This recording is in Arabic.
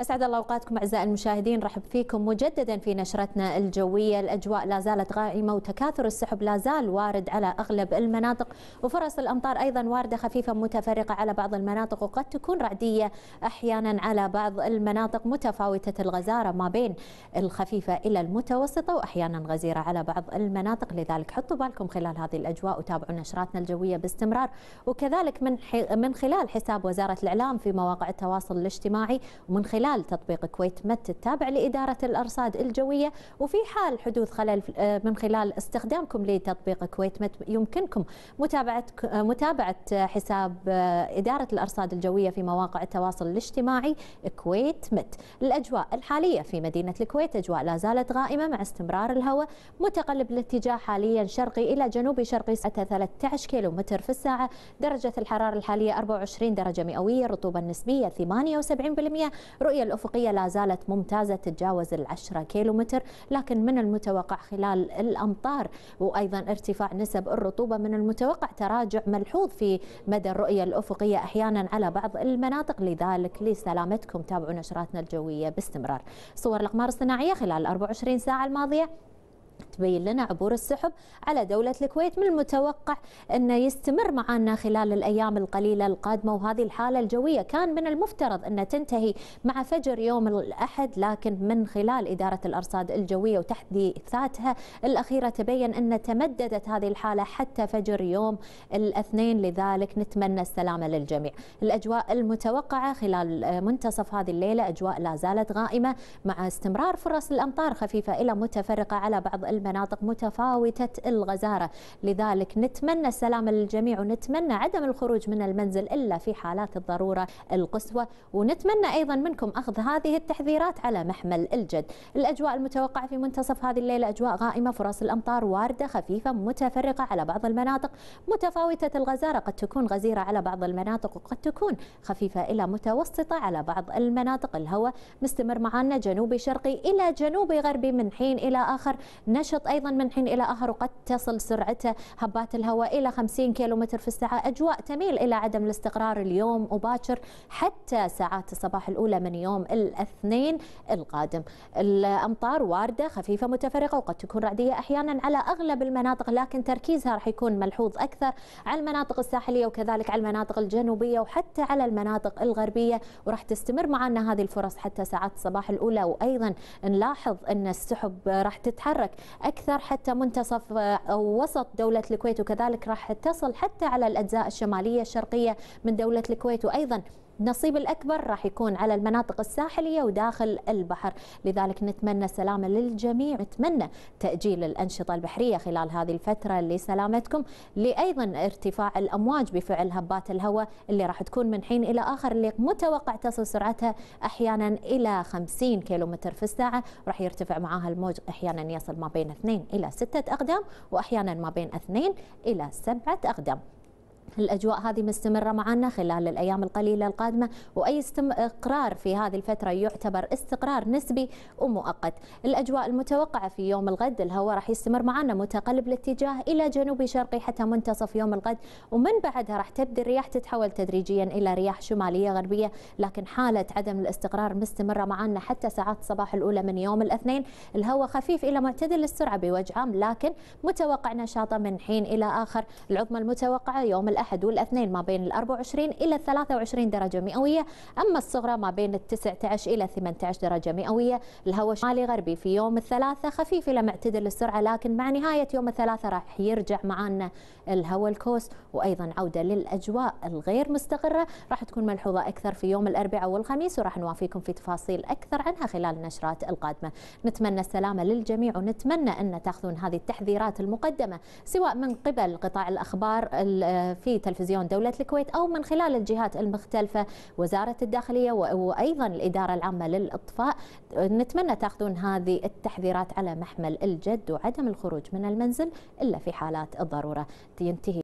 أسعد الله أوقاتكم أعزائي المشاهدين رحب فيكم مجددا في نشرتنا الجوية الأجواء لا زالت غائمة وتكاثر السحب لا زال وارد على أغلب المناطق وفرص الأمطار أيضا واردة خفيفة متفرقة على بعض المناطق وقد تكون رعدية أحيانا على بعض المناطق متفاوتة الغزارة ما بين الخفيفة إلى المتوسطة وأحيانا غزيرة على بعض المناطق لذلك حطوا بالكم خلال هذه الأجواء وتابعوا نشراتنا الجوية باستمرار وكذلك من من خلال حساب وزارة الإعلام في مواقع التواصل الاجتماعي ومن خلال خلال تطبيق كويت مت التابع لإدارة الأرصاد الجوية وفي حال حدوث خلل آه، من خلال استخدامكم لتطبيق كويت مت يمكنكم متابعة متابعة حساب آه، إدارة الأرصاد الجوية في مواقع التواصل الاجتماعي كويت مت الأجواء الحالية في مدينة الكويت أجواء لا زالت غائمة مع استمرار الهواء متقلب الاتجاه حاليا شرقي إلى جنوبي شرقي 13 كيلو متر في الساعة درجة الحرارة الحالية 24 درجة مئوية الرطوبة النسبية 78% رؤية الرؤية الأفقية لا زالت ممتازة تتجاوز العشرة كيلومتر لكن من المتوقع خلال الأمطار وأيضا ارتفاع نسب الرطوبة من المتوقع تراجع ملحوظ في مدى الرؤية الأفقية أحيانا على بعض المناطق لذلك لسلامتكم تابعوا نشراتنا الجوية باستمرار صور الأقمار الصناعية خلال 24 ساعة الماضية تبين لنا عبور السحب على دولة الكويت من المتوقع أنه يستمر معنا خلال الأيام القليلة القادمة وهذه الحالة الجوية كان من المفترض أنها تنتهي مع فجر يوم الأحد لكن من خلال إدارة الأرصاد الجوية وتحديثاتها الأخيرة تبين أن تمددت هذه الحالة حتى فجر يوم الاثنين لذلك نتمنى السلامة للجميع الأجواء المتوقعة خلال منتصف هذه الليلة أجواء لا زالت غائمة مع استمرار فرص الأمطار خفيفة إلى متفرقة على بعض المناطق مناطق متفاوتة الغزارة لذلك نتمنى السلام للجميع ونتمنى عدم الخروج من المنزل إلا في حالات الضرورة القصوى ونتمنى أيضا منكم أخذ هذه التحذيرات على محمل الجد الأجواء المتوقعة في منتصف هذه الليلة أجواء غائمة فرص الأمطار واردة خفيفة متفرقة على بعض المناطق متفاوتة الغزارة قد تكون غزيرة على بعض المناطق وقد تكون خفيفة إلى متوسطة على بعض المناطق الهواء مستمر معنا جنوبي شرقي إلى جنوبي غربي من حين إلى آخر نشر ينخفض ايضا من حين الى اخر وقد تصل سرعته هبات الهواء الى 50 كيلومتر في الساعه اجواء تميل الى عدم الاستقرار اليوم وباكر حتى ساعات الصباح الاولى من يوم الاثنين القادم الامطار وارده خفيفه متفرقه وقد تكون رعديه احيانا على اغلب المناطق لكن تركيزها راح يكون ملحوظ اكثر على المناطق الساحليه وكذلك على المناطق الجنوبيه وحتى على المناطق الغربيه وراح تستمر معنا هذه الفرص حتى ساعات الصباح الاولى وايضا نلاحظ ان السحب راح تتحرك اكثر حتى منتصف او آه، وسط دوله الكويت وكذلك راح تصل حتى على الاجزاء الشماليه الشرقيه من دوله الكويت وايضا النصيب الأكبر راح يكون على المناطق الساحلية وداخل البحر لذلك نتمنى سلامة للجميع نتمنى تأجيل الأنشطة البحرية خلال هذه الفترة لسلامتكم لأيضا ارتفاع الأمواج بفعل هبات الهواء اللي راح تكون من حين إلى آخر اللي متوقع تصل سرعتها أحيانا إلى 50 كيلومتر في الساعة راح يرتفع معاها الموج أحيانا يصل ما بين 2 إلى 6 أقدام وأحيانا ما بين 2 إلى 7 أقدام الأجواء هذه مستمرة معنا خلال الأيام القليلة القادمة وأي استقرار في هذه الفترة يعتبر استقرار نسبي ومؤقت الأجواء المتوقعة في يوم الغد الهواء راح يستمر معنا متقلب الاتجاه إلى جنوبي شرقي حتى منتصف يوم الغد ومن بعدها راح تبدأ الرياح تتحول تدريجيا إلى رياح شمالية غربية لكن حالة عدم الاستقرار مستمرة معنا حتى ساعات الصباح الأولى من يوم الاثنين الهواء خفيف إلى معتدل السرعة بوجه عام لكن متوقع نشاطه من حين إلى آخر العظمى المتوقعة يوم الأحد والاثنين ما بين ال 24 إلى 23 درجة مئوية أما الصغرى ما بين ال 19 إلى 18 درجة مئوية الهواء شمالي غربي في يوم الثلاثاء خفيف إلى معتدل السرعة لكن مع نهاية يوم الثلاثاء راح يرجع معنا الهواء الكوس وأيضا عودة للأجواء الغير مستقرة راح تكون ملحوظة أكثر في يوم الأربعاء والخميس وراح نوافيكم في تفاصيل أكثر عنها خلال النشرات القادمة نتمنى السلامة للجميع ونتمنى أن تاخذون هذه التحذيرات المقدمة سواء من قبل قطاع الأخبار آه، في في تلفزيون دولة الكويت أو من خلال الجهات المختلفة وزارة الداخلية وأيضا الإدارة العامة للإطفاء نتمنى تاخذون هذه التحذيرات على محمل الجد وعدم الخروج من المنزل إلا في حالات الضرورة ينتهي